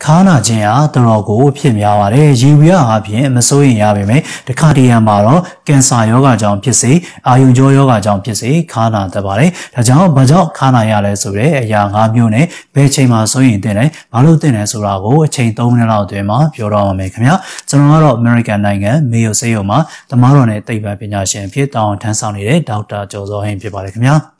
ခါနာခြင်းဟာတော်တော်ကိုဖြစ်များပါတယ်။ရေဝီရအားဖြင့်မစိုးရင်ရပါမယ်။တခါတရံမှာတော့ကင်ဆာရောဂါကြောင့်ဖြစ်စေအာယုံကြောရောဂါကြောင့်ဖြစ်စေခါနာတတ်ပါတယ်။ဒါကြောင့်ဘာကြောင့်ခါနာရလဲဆိုတဲ့အရာ၅မျိုးနဲ့ဘယ်ချိန်မှာစိုးရင်တင်လဲဘာလို့တင်လဲဆိုတာကိုအချိန်၃မိနစ်လောက်အတွင်းမှာပြောတော့မှာမယ်ခင်ဗျာ။ကျွန်တော်ကတော့ American နိုင်ငံမေယိုဆေးရုံမှာတမားတော်နဲ့တိတ်ပံပညာရှင်ဖြစ်တောင်းထမ်းဆောင်နေတဲ့ဒေါက်တာကျော်စောဟင်းဖြစ်ပါတယ်ခင်ဗျာ။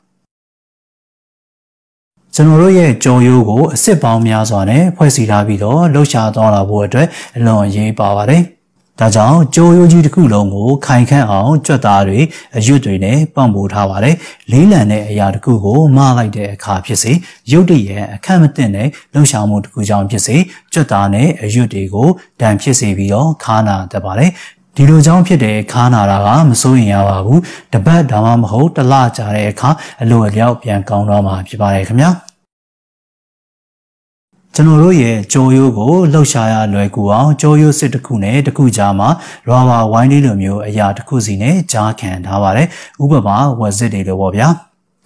ကျွန်တော်တို့ရဲ့ကြုံရိုးကိုအစ်စ်ပေါင်းများစွာနဲ့ဖွဲ့စည်းထားပြီးတော့လှုပ်ရှားသွားလာဖို့အတွက်အလွန်အရေးပါပါတယ်။ဒါကြောင့်ကြုံရိုးကြီးတစ်ခုလုံးကို ခိုင်ခန့်အောင်ကြွက်သားတွေအရွတ်တွေနဲ့ပံ့ပိုးထားပါတယ်။လေးလံတဲ့အရာတစ်ခုကိုမလိုက်တဲ့အခါဖြစ်စေရုပ်တရက်အခန့်မတင့်တဲ့လှုပ်ရှားမှုတစ်ခုကြောင့်ဖြစ်စေကြွက်သားနဲ့အရွတ်တွေကိုဒဏ်ဖြစ်စေပြီးတော့ခါနာတတ်ပါတယ်။ဒီလိုကြောင့်ဖြစ်တဲ့ခါနာတာကမစိုးရင်ရပါဘူးတပတ်ဒါမှမဟုတ်တစ်လကြာတဲ့အခါအလိုအလျောက်ပြန်ကောင်းတော့မှာဖြစ်ပါတယ်ခင်ဗျာကျွန်တော်တို့ရဲ့ကြော်ရိုးကိုလှုပ်ရှားရလွယ်ကူအောင်ကြော်ရိုးစစ်တစ်ခုနဲ့တစ်ခုကြားမှာရာဘာဝိုင်းလေးလိုမျိုး အရာတစ်ခုစီနဲ့ကြားခံထားပါတယ်ဥပမာဝက်စစ်တွေလိုပေါ့ဗျာ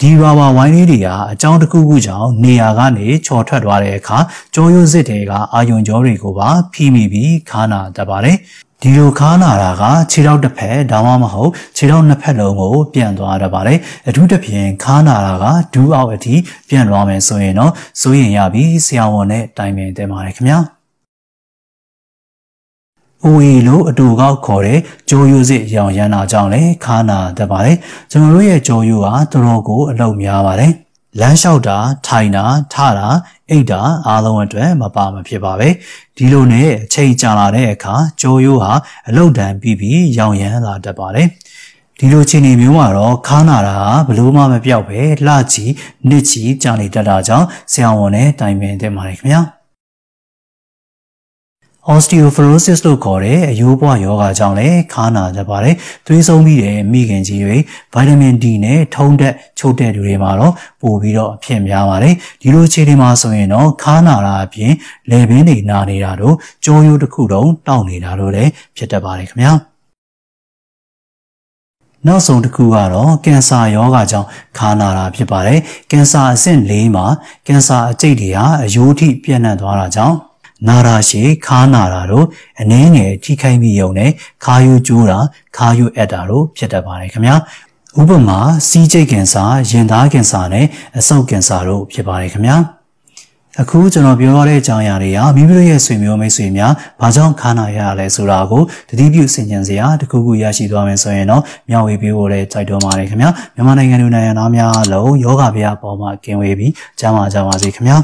ဒီရာဘာဝိုင်းလေးတွေကအကြောင်းတစ်ခုခုကြောင့်နေရာကနေ ချော်ထွက်သွားတဲ့အခါကြောရိုးစစ်တွေကအာယုံကြောတွေကိုပါဖိမိပြီးခါနာတတ်ပါတယ်ဒီလိုခါနာတာကခြေထောက်တစ်ဖက်ဒါမှမဟုတ်ခြေထောက်နှစ်ဖက်လုံးကိုပြန်သွားရပါတယ်အထူးသဖြင့်ခါနာတာကဒူးအောက်အထိပြန်လွှားမယ်ဆိုရင်တော့စိုးရင်ရပြီးဆရာဝန်နဲ့တိုင်ပင်တင်ပါတယ်ခင်ဗျာ OE လို့အတူကောက်ခေါ်တဲ့ဂျိုယိုစစ်ရောင်ရမ်းတာကြောင့်လည်းခါနာတတ်ပါတယ်ကျွန်တော်တို့ရဲ့ဂျိုယိုကတော်တော်ကိုအလုပ်များပါတယ်လမ်းလျှောက်တာ ထိုင်တာထတာအိတ်တာအားလုံးအတွက်မပါမဖြစ်ပါပဲဒီလိုနဲ့အချိန်ကြာလာတဲ့အခါကြိုးရိုးဟာအလုတ်တန်ပြီးပြီးရောင်ရမ်းလာတတ်ပါတယ်ဒီလိုခြေနေမျိုးမှာတော့ခါနာတာဘလို့မှမပြောက်ပဲလှချီနစ်ချီကြာနေတတ်တာကြောင့်ဆရာဝန်နဲ့တိုင်ပင်တင်ပါတယ်ခင်ဗျာ osteoporosis လို့ခေါ်တဲ့အရိုးပွားရောဂါကြောင့်လည်းခါနာကြပါတယ်။သွေးဆုံးပြီးတဲ့မိခင်ကြီးတွေဗိုက်တာမင် D နဲ့ထုံးတက်ချုပ်တဲ့လူတွေမှာတော့ပိုပြီးတော့အဖြစ်များပါတယ်။ဒီလိုအခြေအနေမှာဆိုရင်တော့ခါနာတာအပြင်လည်ပင်းတွေနာနေတာတို့ကြောရိုးတစ်ခုလုံးတောင့်နေတာတို့လည်းဖြစ်တတ်ပါတယ်ခင်ဗျာ။နောက်ဆုံးတစ်ခုကတော့ကင်ဆာရောဂါကြောင့်ခါနာတာဖြစ်ပါတယ်။ကင်ဆာအဆင့်၄မှာ ကင်ဆာအကျိတ်တွေဟာအယိုးထိပြန့်နှံ့သွားတာကြောင့်နာရာရှည်ခါနာတာတို့အနည်းငယ်ထိခိုက်မိရုံနဲ့ခါယူကျိုးတာခါယူအပ်တာတို့ဖြစ်တတ်ပါတယ်ခင်ဗျာဥပမာစီးကျိတ်ကင်ဆာရင်သားကင်ဆာနဲ့အဆုတ်ကင်ဆာတို့ဖြစ်ပါတယ်ခင်ဗျာအခုကျွန်တော်ပြောရတဲ့အကြောင်းအရာတွေကမိမိတို့ရဲ့ဆွေမျိုးမိတ်ဆွေများဘာကြောင့်ခါနာရရလဲဆိုတာကိုတတိပြုဆင်ခြင်စရာတခုခုရရှိသွားမယ်ဆိုရင်တော့မျှဝေပေးဖို့လည်းကြိုက်တော်ပါတယ်ခင်ဗျာမြန်မာနိုင်ငံလူနိုင်ငံသားများအလုံးယောဂဗျာပေါ်မှာကင်ဝေးပြီးကြားမှာကြပါစေခင်ဗျာ